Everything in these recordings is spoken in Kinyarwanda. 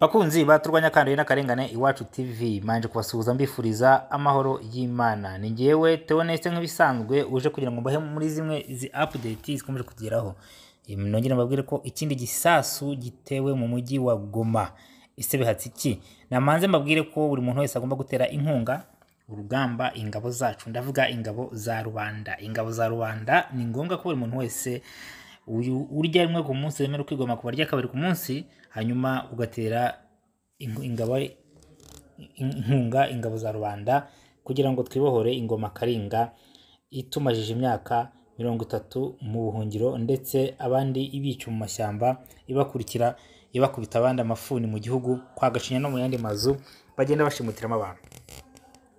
bakunzi baturwanya kandi n'akarengane iwacu tv manje kubasuhuza mbifuriza amahoro y'imana ni ngewe teoneste nk'ibisanzwe uje kugira ngo mbahe muri zimwe zi update zikomeje kugeraho nongere mbabwire ko ikindi gisasu gitewe mu mujyi wa goma ese bihatse iki namanze mbabwire ko buri muntu wese agomba gutera inkunga urugamba ingabo zacu ndavuga ingabo za rubanda ingabo za rubanda ni ngombwa ko buri muntu wese urya rimwe ku munsi wemerewe kwigomwa ku barya kabiri ku munsi hanyuma ugatera ingabo inkunga ingabo za rubanda kugira ngo twibohore ingoma karinga itumajije imyaka mirongo itatu mu buhungiro ndetse abandi ibica mu mashyamba ibakurikira ibakubita abandi amafuni mu gihugu kwa Gacinya no mu yandi mazu bagenda bashimutiramo abantu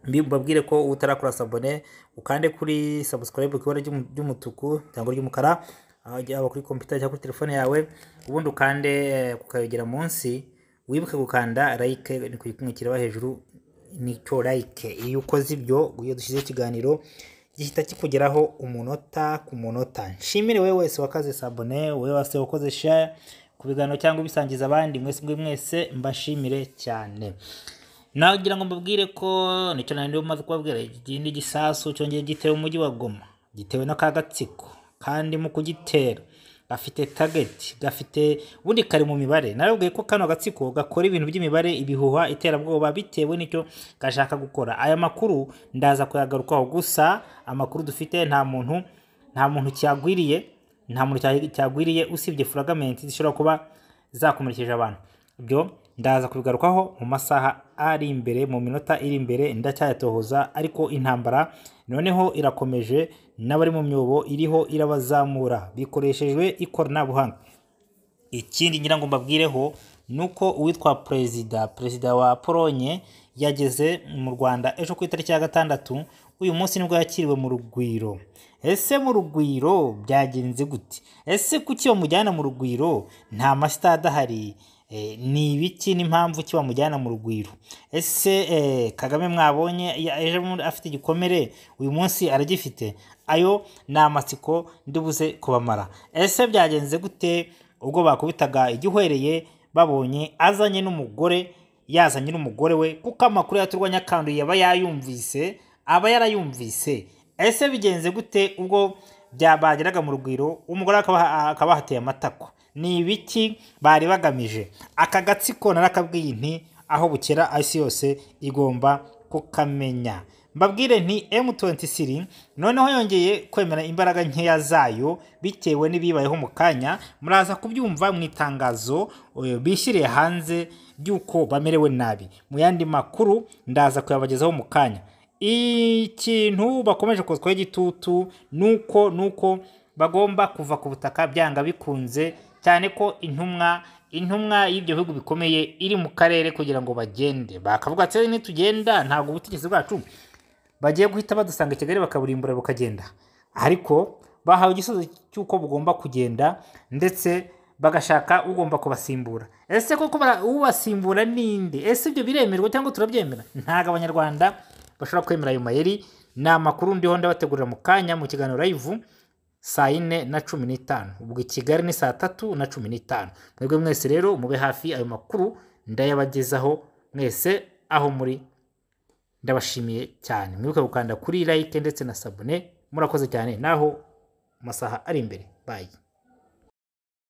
mbabwire ko utarakora sabone ukande kuri subscribe ku ibara ry'umutuku cyangwa ry'umukara yaba kuri kompiyuta cyangwa kuri telefone yawe ubundi ukande eh, ukayogera munsi wibuke gukanda like ni kuyikumikiraba hejuru nicyo like iyo ukoze ibyo iyo dushyizeho ikiganiro gihita kikugeraho umunota ku munota nshimire wowe wese wakaze sabune wowe wese wakoze share ku biganiro cyangwa ubisangiza abandi mwese mwese mbashimire cyane nagira ngo mbabwire ko nicyo nari maze kubabwira ikindi gisasu cyongeye gitewe umujyi wa goma gitewe n'akagatsiko kandi mu kugitera gafite tageti gafite ubundi kari mu mibare narabwiye ko kano gatsiko gakora ibintu by'imibare ibihuha iterabwoba bitewe n'icyo gashaka gukora aya makuru ndaza kuyagarukaho gusa amakuru dufite nta muntu nta muntu cyagwiriye nta muntu cyagwiriye usibye furagamenti zishobora kuba zakomerekeje abantu ibyo ndaza kubigarukaho mu masaha ari imbere mu minota iri imbere ndacyayatohoza ariko intambara noneho irakomeje n'abari mu myobo iriho irabazamura bikoreshejwe ikoranabuhanga ikindi ngira ngo mbabwireho ni uko uwitwa perezida perezida wa polonye yageze mu rwanda ejo ku itariki ya gatandatu uyu munsi nibwo yakiriwe mu rugwiro ese mu rugwiro byagenze gute ese kuki iyo mu rugwiro nta masitade ahari Eh, ni ibiki n'impamvu ki bamujyana mu rugwiro ese eh, kagame mwabonye ejo afite igikomere uyu munsi aragifite ayo ni amatsiko ndibuze kubamara ese byagenze gute ubwo bakubitaga igihwereye babonye azanye n'umugore yazanye n'umugore we kuko amakuru yaturwanya kandi yaba yayumvise aba yarayumvise ese bigenze gute ubwo bageraga mu rugwiro umugore akaba ahateye amatako ni ibiki bari bagamije aka gatsiko narakabwiye nti aho bukera isi yose igomba kukamenya mbabwire nti M23 noneho yongeye kwemera imbaraga nkeya zayo bitewe n'ibibayeho mu kanya muraza kubyumva mu itangazo eh, bishyiriye hanze by’uko bamerewe nabi mu yandi makuru ndaza kuyabagezaho mu kanya ikintu bakomeje kozwaho igitutu nuko nuko bagomba kuva ku butaka byanga bikunze cyane ko intumwa intumwa y'ibyo bihugu bikomeye iri mu karere kugira ngo bagende bakavuga ati nitugenda ntabwo ubutegetsi bwacu bagiye guhita badusanga kigali bakaburimbura bukagenda ariko bahawe igisubizo cy'uko bugomba kugenda ndetse bagashaka ugomba kubasimbura ese koko ubasimbura ninde ese ibyo biremerwa cyangwa turabyemera ntabwo abanyarwanda bashobora kwemera ayo mayeri ni amakuru ndiho ndabategurira mu kanya mu kiganiro live saa yine na cumi n'itanu ubwo i kigali ni saa tatu na cumi n'itanu mwebwe mwese rero mube hafi ayo makuru ndayabagezaho mwese aho muri ndabashimiye cyane mwibuke gukanda kuri like ndetse na sabune murakoze cyane naho masaha ari imbere bayi